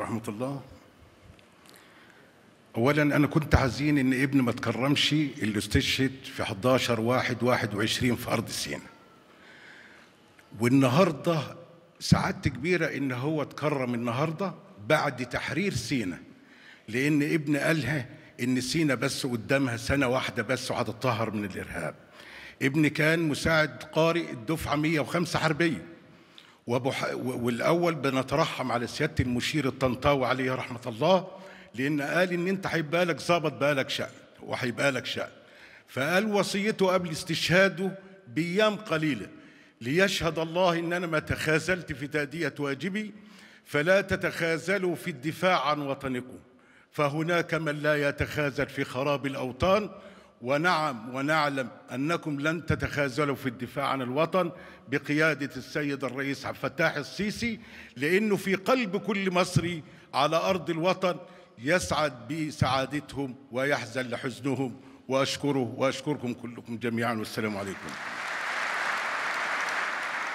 رحمة الله أولا أنا كنت حزين إن ابني ما تكرمش اللي استشهد في 11 واحد 21 في أرض سينا والنهاردة سعادتي كبيرة إن هو تكرم النهاردة بعد تحرير سينا لأن ابني قالها إن سينا بس قدامها سنة واحدة بس وهتطهر من الإرهاب ابني كان مساعد قارئ الدفعة 105 حربية وبح... والاول بنترحم على سياده المشير الطنطاوي عليه رحمه الله لان قال ان انت هيبقى لك ظابط بقى لك شأن وهيبقى لك شأن فقال وصيته قبل استشهاده بايام قليله ليشهد الله ان انا ما تخاذلت في تاديه واجبي فلا تتخاذلوا في الدفاع عن وطنكم فهناك من لا يتخاذل في خراب الاوطان ونعم ونعلم أنكم لن تتخاذلوا في الدفاع عن الوطن بقيادة السيد الرئيس عبد الفتاح السيسي لأنه في قلب كل مصري على أرض الوطن يسعد بسعادتهم ويحزن لحزنهم وأشكره وأشكركم كلكم جميعا والسلام عليكم